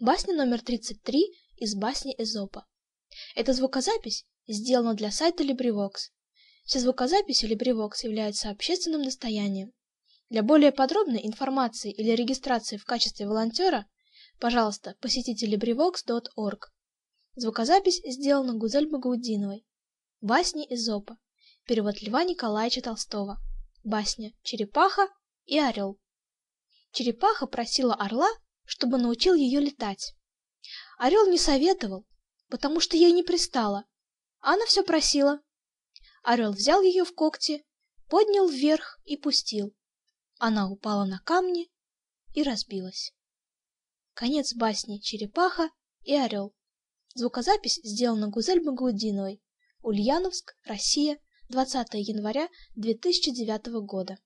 Басня номер 33 из басни Эзопа. Эта звукозапись сделана для сайта LibriVox. Все звукозаписи LibriVox являются общественным достоянием. Для более подробной информации или регистрации в качестве волонтера, пожалуйста, посетите LibriVox.org. Звукозапись сделана Гузель Багаудиновой. Басни Эзопа. Перевод Льва Николаевича Толстого. Басня «Черепаха и орел». Черепаха просила орла чтобы научил ее летать. Орел не советовал, потому что ей не пристало. А она все просила. Орел взял ее в когти, поднял вверх и пустил. Она упала на камни и разбилась. Конец басни «Черепаха и орел». Звукозапись сделана Гузель Багаудиновой. Ульяновск, Россия, 20 января 2009 года.